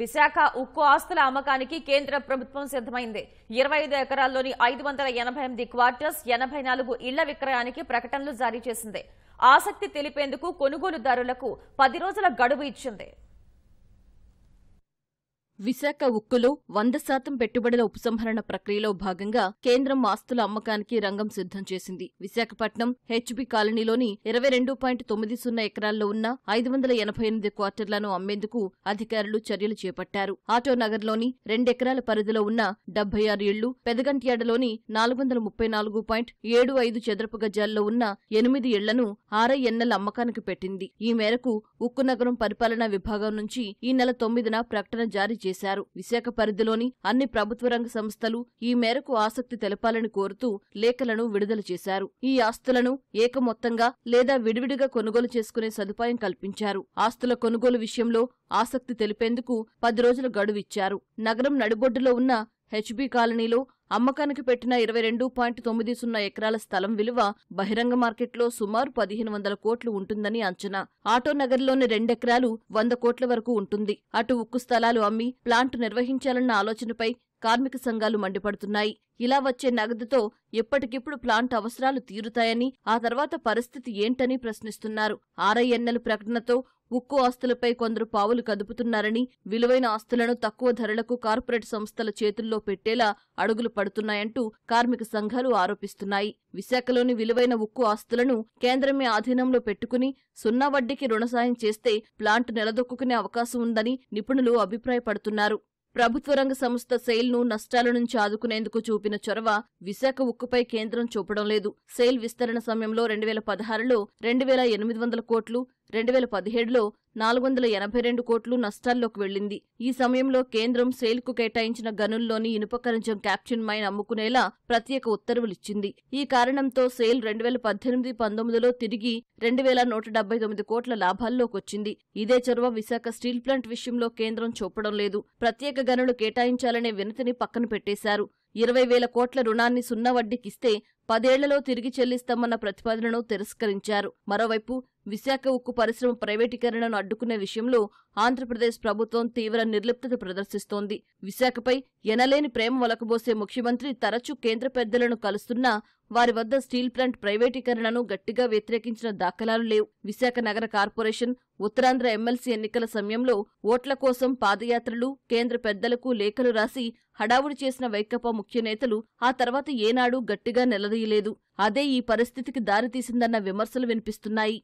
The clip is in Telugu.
విశాఖ ఉక్కు ఆస్తుల అమ్మకానికి కేంద్ర ప్రభుత్వం సిద్దమైంది ఇరవై ఐదు ఎకరాల్లోని ఐదు వందల ఎనభై ఎనిమిది క్వార్టర్స్ ఎనభై నాలుగు ఇళ్ల విక్రయానికి ప్రకటనలు జారీ చేసింది ఆసక్తి తెలిపేందుకు కొనుగోలుదారులకు పది రోజుల గడువు ఇచ్చింది విశాఖ ఉక్కులో వంద శాతం పెట్టుబడుల ఉపసంహరణ ప్రక్రియలో భాగంగా కేంద్రం ఆస్తుల అమ్మకానికి రంగం సిద్ధం చేసింది విశాఖపట్నం హెచ్బి కాలనీలోని ఇరవై రెండు పాయింట్ తొమ్మిది సున్నా ఎకరాల్లో ఉన్న ఐదు వందల ఎనభై ఎనిమిది క్వార్టర్లను అమ్మేందుకు అధికారులు చర్యలు చేపట్టారు ఆటోనగర్లోని రెండెకరాల పరిధిలో ఉన్న డెబ్బై ఆరు ఇళ్లు పెదగంటియాడలోని నాలుగు వందల ముప్పై నాలుగు పాయింట్ ఏడు ఐదు చదరపు గజాల్లో ఉన్న ఎనిమిది ఇళ్లను ఆర్ఐఎన్ఎల్ అమ్మకానికి పెట్టింది ఈ మేరకు ఉక్కు నగరం పరిపాలనా విభాగం నుంచి ఈ నెల తొమ్మిదిన ప్రకటన జారీ చేశారు విశాఖ పరిధిలోని అన్ని ప్రభుత్వ రంగ సంస్థలు ఈ మేరకు ఆసక్తి తెలపాలని కోరుతూ లేఖలను విడుదల చేశారు ఈ ఆస్తులను ఏకమొత్తంగా లేదా విడివిడిగా కొనుగోలు చేసుకునే సదుపాయం కల్పించారు ఆస్తుల కొనుగోలు విషయంలో ఆసక్తి తెలిపేందుకు పది రోజుల గడువిచ్చారు నగరం నడిబొడ్డులో ఉన్న హెచ్బీ కాలనీలో అమ్మకానికి పెట్టిన ఇరవై రెండు పాయింట్ తొమ్మిది సున్నా ఎకరాల స్థలం విలువ బహిరంగ మార్కెట్లో సుమారు పదిహేను వందల కోట్లు ఉంటుందని అంచనా ఆటో నగర్లోని రెండెకరాలు వంద కోట్ల వరకు ఉంటుంది అటు ఉక్కు స్థలాలు అమ్మి ప్లాంట్ నిర్వహించాలన్న ఆలోచనపై కార్మిక సంఘాలు మండిపడుతున్నాయి ఇలా వచ్చే నగదుతో ఎప్పటికిప్పుడు ప్లాంట్ అవసరాలు తీరుతాయని ఆ తర్వాత పరిస్థితి ఏంటని ప్రశ్నిస్తున్నారు ఆర్ఐఎన్ఎల్ ప్రకటనతో ఉక్కు ఆస్తులపై కొందరు పావులు కదుపుతున్నారని విలువైన ఆస్తులను తక్కువ ధరలకు కార్పొరేట్ సంస్థల చేతుల్లో పెట్టేలా అడుగులు పడుతున్నాయంటూ కార్మిక సంఘాలు ఆరోపిస్తున్నాయి విశాఖలోని విలువైన ఉక్కు ఆస్తులను కేంద్రమే ఆధీనంలో పెట్టుకుని సున్నా వడ్డీకి రుణసాయం చేస్తే ప్లాంట్ నిలదొక్కునే అవకాశం ఉందని నిపుణులు అభిప్రాయపడుతున్నారు ప్రభుత్వ రంగ సంస్థ సెయిల్ను నష్టాల నుంచి ఆదుకునేందుకు చూపిన చొరవ విశాఖ ఉక్కుపై కేంద్రం చూపడం లేదు సెయిల్ విస్తరణ సమయంలో రెండు వేల పదహారులో రెండు వేల ఎనిమిది వందల కోట్లు రెండు వేల పదిహేడులో నాలుగు వందల ఎనభై రెండు కోట్లు నష్టాల్లోకి వెళ్లింది ఈ సమయంలో కేంద్రం సేల్కు కేటాయించిన గనుల్లోని ఇనుప కరంజం క్యాప్షన్ మైన్ అమ్ముకునేలా ప్రత్యేక ఉత్తర్వులిచ్చింది ఈ కారణంతో సేల్ రెండు వేల పద్దెనిమిది పంతొమ్మిదిలో తిరిగి రెండు వేల నూట డెబ్బై తొమ్మిది కోట్ల లాభాల్లోకొచ్చింది ఇదే చొరవ విశాఖ స్టీల్ ప్లాంట్ విషయంలో కేంద్రం చూపడం లేదు ప్రత్యేక గనులు కేటాయించాలనే వినతిని పక్కన పెట్టేశారు ఇరవై వేల కోట్ల రుణాన్ని సున్నా వడ్డీకిస్తే పదేళ్లలో తిరిగి చెల్లిస్తామన్న ప్రతిపాదనను తిరస్కరించారు మరోవైపు విశాఖ ఉక్కు పరిశ్రమ ప్రైవేటీకరణను అడ్డుకునే విషయంలో ఆంధ్రప్రదేశ్ ప్రభుత్వం తీవ్ర నిర్లిప్తత ప్రదర్శిస్తోంది విశాఖపై ఎనలేని ప్రేమ వలకబోసే ముఖ్యమంత్రి తరచూ కేంద్ర పెద్దలను కలుస్తున్నా వారి వద్ద స్టీల్ ప్లాంట్ ప్రైవేటీకరణను గట్టిగా వ్యతిరేకించిన దాఖలాలు లేవు విశాఖ నగర కార్పొరేషన్ ఉత్తరాంధ్ర ఎమ్మెల్సీ ఎన్నికల సమయంలో ఓట్ల కోసం పాదయాత్రలు కేంద్ర పెద్దలకు లేఖలు రాసి హడావుడి చేసిన వైకప్ప ముఖ్య నేతలు ఆ తర్వాత ఏనాడూ గట్టిగా నిలదీయలేదు అదే ఈ పరిస్థితికి దారితీసిందన్న విమర్శలు వినిపిస్తున్నాయి